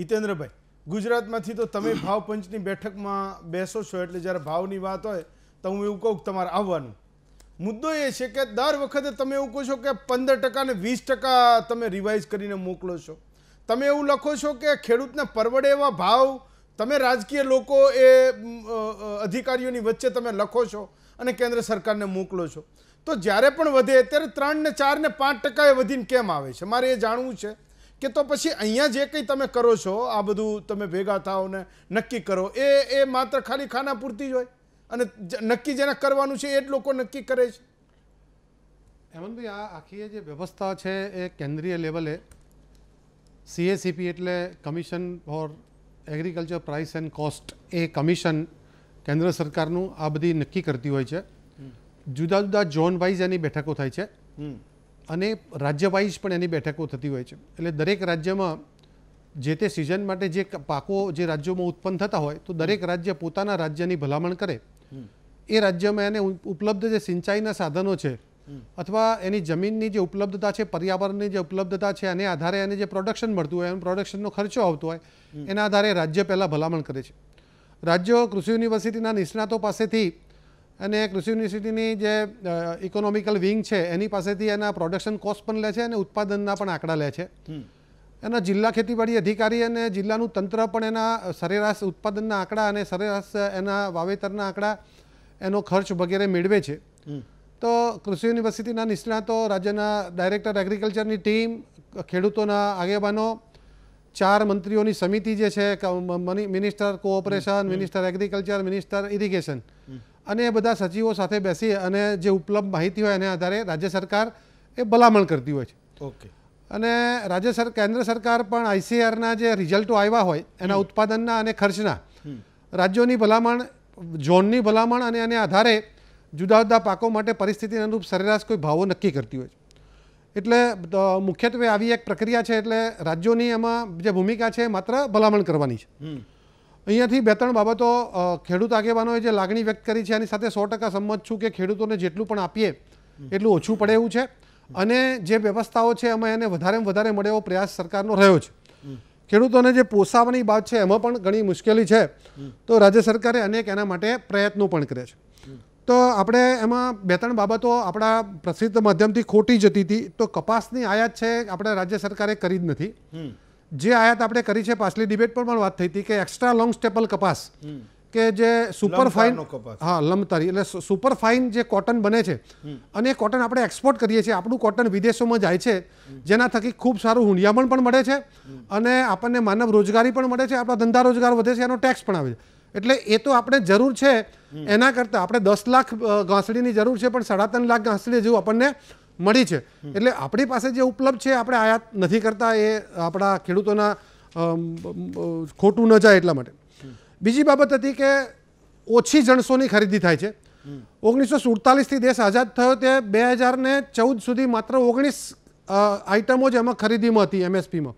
હિતેન્દ્રભાઈ ગુજરાતમાંથી તો તમે ભાવ પંચની બેઠકમાં બેસો છો એટલે જ્યારે ભાવની વાત હોય તો હું એવું કહું તમારે આવવાનું મુદ્દો એ છે કે દર વખતે તમે એવું કહો છો કે પંદર ટકાને વીસ ટકા તમે રિવાઇઝ કરીને મોકલો છો તમે એવું લખો છો કે ખેડૂતને પરવડે એવા ભાવ તમે રાજકીય લોકો એ અધિકારીઓની વચ્ચે તમે લખો છો અને કેન્દ્ર સરકારને મોકલો છો તો જ્યારે પણ વધે ત્યારે ત્રણ ને ચાર ને પાંચ ટકા એ વધીને કેમ આવે છે મારે એ જાણવું છે કે તો પછી અહીંયા જે કંઈ તમે કરો છો આ બધું તમે ભેગા થાઓ ને નક્કી કરો એ એ માત્ર ખાલી ખાના પૂરતી જ હોય અને નક્કી જેને કરવાનું છે એ જ લોકો નક્કી કરે છે હેમંતભાઈ આ આખી જે વ્યવસ્થા છે એ કેન્દ્રીય લેવલે સીએસીપી એટલે commission for agriculture price and cost એ કમિશન કેન્દ્ર સરકારનું આ બધી નક્કી કરતી હોય છે જુદા જુદા ઝોન વાઇઝ એની બેઠકો થાય છે અને રાજ્ય વાઇઝ પણ એની બેઠકો થતી હોય છે એટલે દરેક રાજ્યમાં જે તે સિઝન માટે જે પાકો જે રાજ્યોમાં ઉત્પન્ન થતા હોય તો દરેક રાજ્ય પોતાના રાજ્યની ભલામણ કરે એ રાજ્યમાં એને ઉપલબ્ધ જે સિંચાઈના સાધનો છે અથવા એની જમીનની જે ઉપલબ્ધતા છે પર્યાવરણની જે ઉપલબ્ધતા છે એને આધારે એને જે પ્રોડક્શન મળતું હોય એનો પ્રોડક્શનનો ખર્ચો આવતો હોય એના આધારે રાજ્ય પહેલાં ભલામણ કરે છે રાજ્યો કૃષિ યુનિવર્સિટીના નિષ્ણાતો પાસેથી અને કૃષિ યુનિવર્સિટીની જે ઇકોનોમિકલ વિંગ છે એની પાસેથી એના પ્રોડક્શન કોસ્ટ પણ લે છે અને ઉત્પાદનના પણ આંકડા લે છે એના જિલ્લા ખેતીવાડી અધિકારી અને જિલ્લાનું તંત્ર પણ એના સરેરાશ ઉત્પાદનના આંકડા અને સરેરાશ એના વાવેતરના આંકડા એનો ખર્ચ વગેરે મેળવે છે તો કૃષિ યુનિવર્સિટીના નિષ્ણાતો રાજ્યના ડાયરેક્ટર એગ્રીકલ્ચરની ટીમ ખેડૂતોના આગેવાનો ચાર મંત્રીઓની સમિતિ જે છે minister cooperation minister agriculture minister irrigation અને એ બધા સચિવો સાથે બેસી અને જે ઉપલબ્ધ માહિતી હોય એને આધારે રાજ્ય સરકાર એ ભલામણ કરતી હોય છે ઓકે અને રાજ્ય સરકાર કેન્દ્ર સરકાર પણ આઈસીઆરના જે રિઝલ્ટો આવ્યા હોય એના ઉત્પાદનના અને ખર્ચના રાજ્યોની ભલામણ ઝોનની ભલામણ અને એને આધારે જુદા જુદા પાકો માટે પરિસ્થિતિ અનુરૂપ સરેરાશ કોઈ ભાવો નક્કી કરતી હોય છે એટલે મુખ્યત્વે આવી એક પ્રક્રિયા છે એટલે રાજ્યોની એમાં જે ભૂમિકા છે માત્ર ભલામણ કરવાની છે અહીંયાથી બે ત્રણ બાબતો ખેડૂત આગેવાનોએ જે લાગણી વ્યક્ત કરી છે એની સાથે સો ટકા સંમત છું કે ખેડૂતોને જેટલું પણ આપીએ એટલું ઓછું પડે એવું છે અને જે વ્યવસ્થાઓ છે એમાં એને વધારેમાં વધારે મળે એવો પ્રયાસ સરકારનો રહ્યો છે ખેડૂતોને જે પોસાવાની બાબત છે એમાં પણ ઘણી મુશ્કેલી છે તો રાજ્ય સરકારે અનેક એના માટે પ્રયત્નો પણ કરે છે તો આપણે એમાં બે ત્રણ બાબતો આપણા પ્રસિદ્ધ માધ્યમથી ખોટી જતી હતી તો કપાસની આયાત છે આપણે રાજ્ય સરકારે કરી જ નથી જે આયાત આપણે કરી છે પાછલી ડિબેટ પર પણ વાત થઈ હતી કે એક્સ્ટ્રા લોંગ સ્ટેપલ કપાસ કે જે સુપર ફાઇન હા લંબતારી એટલે સુપર ફાઇન જે કોટન બને છે અને એ કોટન આપણે એક્સપોર્ટ કરીએ છીએ આપણું કોટન વિદેશોમાં જાય છે જેના થકી ખૂબ સારું હુંડિયામણ પણ મળે છે અને આપણને માનવ રોજગારી પણ મળે છે આપણા ધંધા રોજગાર વધે છે એનો ટેક્સ પણ આવે છે એટલે એ તો આપણે જરૂર છે એના કરતાં આપણે દસ લાખ ઘાસડીની જરૂર છે પણ સાડા ત્રણ લાખ ઘાસડી જેવું આપણને મળી છે એટલે આપણી પાસે જે ઉપલબ્ધ છે આપણે આયાત નથી કરતા એ આપણા ખેડૂતોના ખોટું ન જાય એટલા માટે બીજી બાબત હતી કે ઓછી જણસોની ખરીદી થાય છે ઓગણીસો સુડતાલીસથી દેશ આઝાદ થયો તે બે હજાર ને ચૌદ સુધી માત્ર ઓગણીસ આઇટમો જ એમાં ખરીદીમાં હતી એમએસપીમાં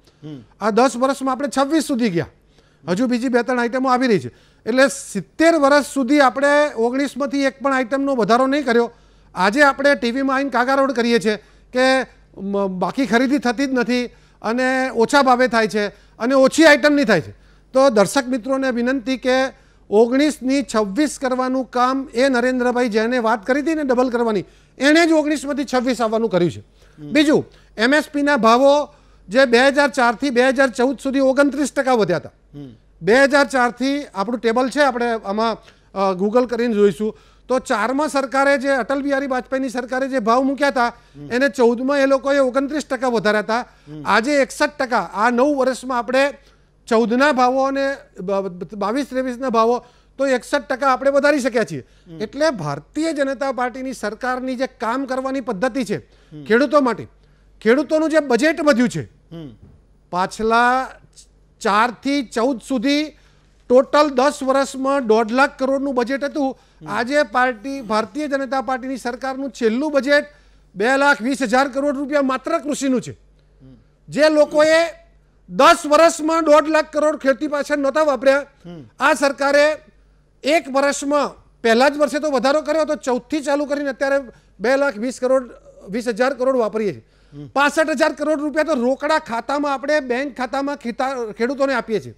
આ દસ વર્ષમાં આપણે છવ્વીસ સુધી ગયા હજુ બીજી બે ત્રણ આઇટમો આવી રહી છે એટલે સિત્તેર વર્ષ સુધી આપણે ઓગણીસમાંથી એક પણ આઇટમનો વધારો નહીં કર્યો આજે આપણે ટીવીમાં આવીને કાગારોડ કરીએ છીએ કે બાકી ખરીદી થતી જ નથી અને ઓછા ભાવે થાય છે અને ઓછી આઇટમની થાય છે તો દર્શક મિત્રોને વિનંતી કે ઓગણીસની છવ્વીસ કરવાનું કામ એ નરેન્દ્રભાઈ જેને વાત કરી હતી ને ડબલ કરવાની એણે જ ઓગણીસમાંથી છવ્વીસ આવવાનું કર્યું છે બીજું એમએસપીના ભાવો જે બે હજાર ચારથી બે હજાર ચૌદ સુધી ઓગણત્રીસ ટકા વધ્યા હતા બે હજાર ચારથી આપણું ટેબલ છે આપણે આમાં ગૂગલ કરીને જોઈશું તો ચારમાં સરકારે જે અટલ બિહારી વાજપેયીની સરકારે જે ભાવ મૂક્યા હતા એને ચૌદમાં એ લોકોએ ઓગણત્રીસ ટકા વધાર્યા હતા આજે એકસઠ ટકા આ નવ વર્ષમાં આપણે ચૌદના ભાવો અને બાવીસ ત્રેવીસના ભાવો તો એકસઠ ટકા આપણે વધારી શક્યા છીએ એટલે ભારતીય જનતા પાર્ટીની સરકારની જે કામ કરવાની પદ્ધતિ છે ખેડૂતો માટે ખેડૂતોનું જે બજેટ વધ્યું છે પાછલા ચારથી ચૌદ સુધી ટોટલ દસ વર્ષમાં દોઢ લાખ કરોડનું બજેટ હતું આજે પાર્ટી ભારતીય જનતા પાર્ટીની સરકારનું છેલ્લું બજેટ બે લાખ વીસ હજાર કરોડ રૂપિયા માત્ર કૃષિનું છે જે લોકોએ દસ વર્ષમાં દોઢ લાખ કરોડ ખેતી પાછળ નહોતા વાપર્યા આ સરકારે એક વર્ષમાં પહેલા જ વર્ષે તો વધારો કર્યો હતો ચૌદથી ચાલુ કરીને અત્યારે બે લાખ વીસ કરોડ વીસ હજાર કરોડ વાપરીએ છીએ પાસઠ હજાર કરોડ રૂપિયા તો રોકડા ખાતામાં આપણે બેંક ખાતામાં ખેતા ખેડૂતોને આપીએ છીએ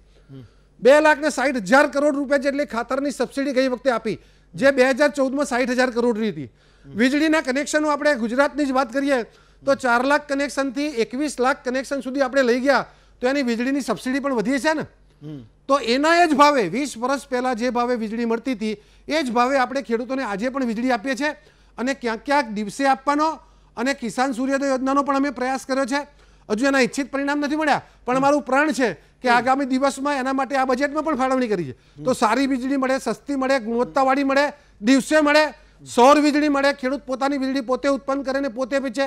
બે લાખ ને સાઠ હજાર કરોડ રૂપિયા જેટલી ખાતરની સબસિડી ગઈ વખતે આપી જે બે હજાર ચૌદમાં સાઠ હજાર કરોડની હતી વીજળીના કનેક્શનો આપણે ગુજરાતની જ વાત કરીએ તો ચાર લાખ કનેક્શનથી એકવીસ લાખ કનેક્શન સુધી આપણે લઈ ગયા તો એની વીજળીની સબસિડી પણ વધી છે ને તો એના જ ભાવે વીસ વર્ષ પહેલાં જે ભાવે વીજળી મળતી હતી એ જ ભાવે આપણે ખેડૂતોને આજે પણ વીજળી આપીએ છીએ અને ક્યાંક ક્યાંક દિવસે આપવાનો અને કિસાન સૂર્યોદય યોજનાનો પણ અમે પ્રયાસ કર્યો છે હજુ એના ઈચ્છિત પરિણામ નથી મળ્યા પણ મારું પ્રણ છે કે આગામી દિવસમાં એના માટે આ બજેટમાં પણ ફાળવણી કરી છે તો સારી વીજળી મળે સસ્તી મળે ગુણવત્તાવાળી મળે દિવસે મળે સૌર વીજળી મળે ખેડૂત પોતાની વીજળી પોતે ઉત્પન્ન કરે ને પોતે વેચે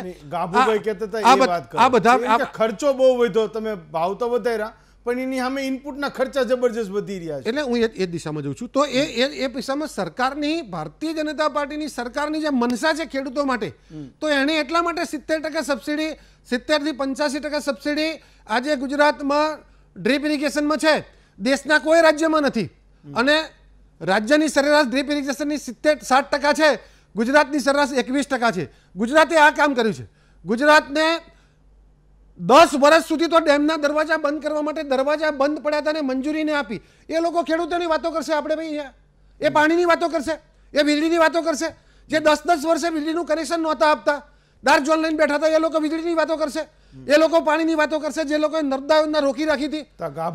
ખર્ચો બહુ વધ્યો તમે ભાવ તો વધાર્યા પણ એની સામે ઇનપુટના ખર્ચા જબરજસ્ત વધી રહ્યા છે એટલે હું એ દિશામાં જઉં છું તો એ એ પૈસામાં સરકારની ભારતીય જનતા પાર્ટીની સરકારની જે મનસા છે ખેડૂતો માટે તો એણે એટલા માટે સિત્તેર ટકા સબસિડી સિત્તેરથી પંચ્યાસી ટકા સબસિડી આજે ગુજરાતમાં ડ્રીપ ઇરિગેશનમાં છે દેશના કોઈ રાજ્યમાં નથી અને રાજ્યની સરેરાશ ડ્રીપ ઇરિગેશનની સિત્તેર સાત ટકા છે ગુજરાતની સરેરાશ એકવીસ ટકા છે ગુજરાતે આ કામ કર્યું છે ગુજરાતને દસ વર્ષ સુધી તો ડેમના દરવાજા બંધ કરવા માટે દરવાજા બંધ પડ્યા હતા અને મંજૂરીને આપી એ લોકો ખેડૂતોની વાતો કરશે આપણે ભાઈ એ પાણીની વાતો કરશે એ વીજળીની વાતો કરશે જે દસ દસ વર્ષે વીજળીનું કનેક્શન નહોતા આપતા ડાર્ક જોન લઈને બેઠા હતા એ લોકો વીજળીની વાતો કરશે એ લોકો પાણીની વાતો કરશે જે લોકોએ નર્મદા યોજના રોકી રાખી હતી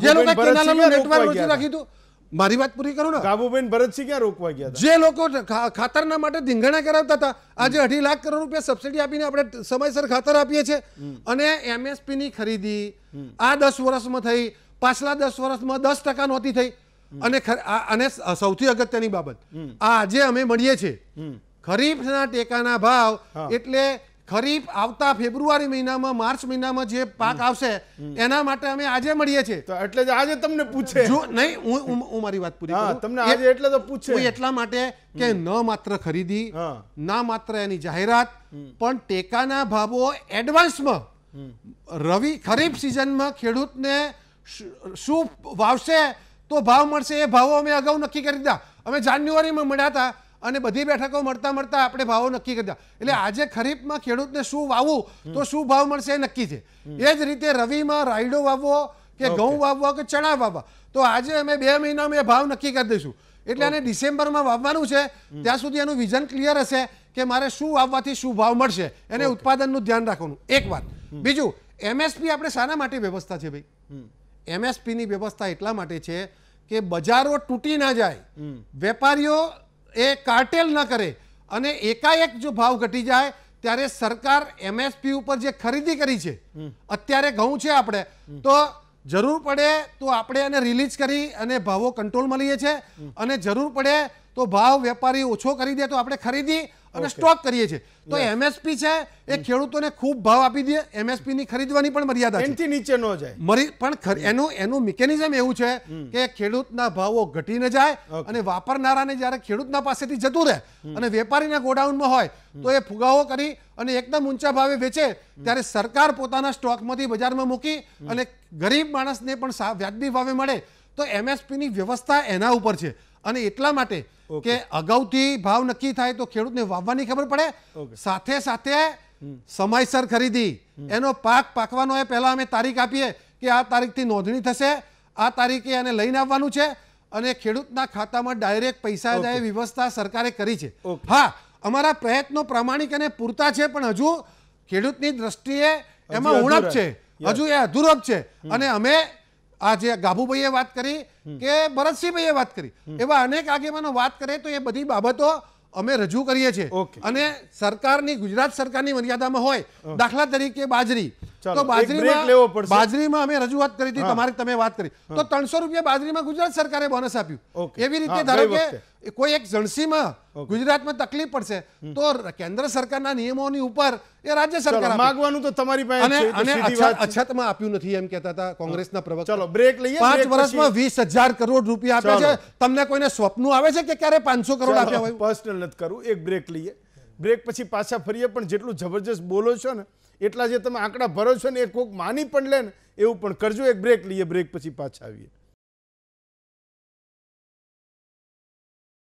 જે લોકો રોકી રાખ્યું હતું મારી વાત પૂરી કરો ને કાબુબેન ભરતસિંહ ક્યાં રોકવા ગયા જે લોકો ખાતરના માટે ધીંગણા કરાવતા હતા આજે અઢી લાખ કરોડ રૂપિયા સબસિડી આપીને આપણે સમયસર ખાતર આપીએ છીએ અને એમએસપી ની ખરીદી આ દસ વર્ષમાં થઈ પાછલા દસ વર્ષમાં દસ ટકા નહોતી થઈ અને અને સૌથી અગત્યની બાબત આજે અમે મળીએ છીએ ખરીફના ટેકાના ભાવ એટલે ખરીફ આવતા ફેબ્રુઆરી મહિનામાં માર્ચ મહિનામાં જે પાક આવશે એના માટે અમે આજે મળીએ છીએ તો એટલે આજે તમને પૂછે જો નહીં હું હું મારી વાત પૂરી તમને આજે એટલે તો પૂછે એટલા માટે કે ન માત્ર ખરીદી ના માત્ર એની જાહેરાત પણ ટેકાના ભાવો એડવાન્સમાં રવિ ખરીફ સિઝનમાં ખેડૂતને શું વાવશે તો ભાવ મળશે એ ભાવો અમે અગાઉ નક્કી કરી દીધા અમે જાન્યુઆરીમાં મળ્યા હતા અને બધી બેઠકો મળતા મળતા આપણે ભાવો નક્કી કરી એટલે આજે ખરીફમાં ખેડૂતને શું વાવવું તો શું ભાવ મળશે એ નક્કી છે એ જ રીતે રવિમાં રાયડો વાવવો કે ઘઉં વાવવો કે ચણા વાવવા તો આજે અમે બે મહિનામાં એ ભાવ નક્કી કરી દઈશું એટલે આને ડિસેમ્બરમાં વાવવાનું છે ત્યાં સુધી એનું વિઝન ક્લિયર હશે કે મારે શું વાવવાથી શું ભાવ મળશે એને ઉત્પાદનનું ધ્યાન રાખવાનું એક વાત બીજું એમએસપી આપણે શાના માટે વ્યવસ્થા છે ભાઈ એમએસપીની વ્યવસ્થા એટલા માટે છે કે બજારો તૂટી ના જાય વેપારીઓ એ કાર્ટેલ ન કરે અને એકાએક જો ભાવ ઘટી જાય ત્યારે સરકાર એમએસપી ઉપર જે ખરીદી કરી છે અત્યારે ઘઉં છે આપણે તો જરૂર પડે તો આપણે એને રિલીઝ કરી અને ભાવો કંટ્રોલમાં લઈએ છીએ અને જરૂર પડે તો ભાવ વેપારી ઓછો કરી દે તો આપણે ખરીદી અને સ્ટોક કરીએ છીએ તો એમએસપી છે એ mm. ખેડૂતોને ખૂબ ભાવ આપી દે એમએસપી ની ખરીદવાની પણ મર્યાદા એનથી નીચે ન જાય મરી પણ mm. એનું એનું મિકેનિઝમ એવું છે mm. કે ખેડૂતના ભાવો ઘટી ન જાય અને વાપરનારાને જ્યારે ખેડૂતના પાસેથી જતું રહે અને વેપારીના ગોડાઉનમાં હોય તો એ ફુગાવો કરી અને એકદમ ઊંચા ભાવે વેચે ત્યારે સરકાર પોતાના સ્ટોકમાંથી બજારમાં મૂકી અને ગરીબ માણસને પણ વ્યાજબી ભાવે મળે તો એમએસપીની વ્યવસ્થા એના ઉપર છે અને એટલા માટે કે અગાઉથી ભાવ નક્કી થાય તો ખેડૂતને વાવવાની ખબર પડે સાથે સાથે સમયસર ખરીદી એનો પાક પાકવાનો એ પહેલાં અમે તારીખ આપીએ કે આ તારીખથી નોંધણી થશે આ તારીખે એને લઈને આવવાનું છે અને ખેડૂતના ખાતામાં ડાયરેક્ટ પૈસા જાય વ્યવસ્થા સરકારે કરી છે હા અમારા પ્રયત્નો પ્રામાણિક અને પૂરતા છે પણ હજુ ખેડૂતની દ્રષ્ટિએ એમાં ઉણપ છે હજુ એ અધૂરપ છે અને અમે આ જે ગાભુભાઈએ વાત કરી કે ભરતસિંહભાઈએ વાત કરી એવા અનેક આગેવાનો વાત કરે તો એ બધી બાબતો અમે રજૂ કરીએ છીએ અને સરકારની ગુજરાત સરકારની મર્યાદામાં હોય દાખલા તરીકે બાજરી તો બાજરીમાં બાજરીમાં અમે રજૂઆત કરી હતી તમારે તમે વાત કરી તો ત્રણસો રૂપિયા બાજરીમાં ગુજરાત સરકારે બોનસ આપ્યું એવી રીતે ધારો કે કોઈ એક જણસીમાં ગુજરાતમાં તકલીફ પડશે તો કેન્દ્ર સરકારના નિયમોની ઉપર એ રાજ્ય સરકાર માંગવાનું તો તમારી પાસે અને અછતમાં આપ્યું નથી એમ કહેતા હતા કોંગ્રેસના પ્રવક્તા ચલો બ્રેક લઈએ પાંચ વર્ષમાં વીસ હજાર કરોડ રૂપિયા આપ્યા છે તમને કોઈને સ્વપ્ન આવે છે કે ક્યારે પાંચસો કરોડ આપ્યા હોય પર્સનલ નથી કરવું એક બ્રેક લઈએ બ્રેક પછી પાછા ફરીએ પણ જેટલું જબરજસ્ત બોલો છો ને એટલા જે તમે આંકડા ભરો છો ને એ કોઈક માની પણ લે ને એવું પણ કરજો એક બ્રેક લઈએ બ્રેક પછી પાછા આવીએ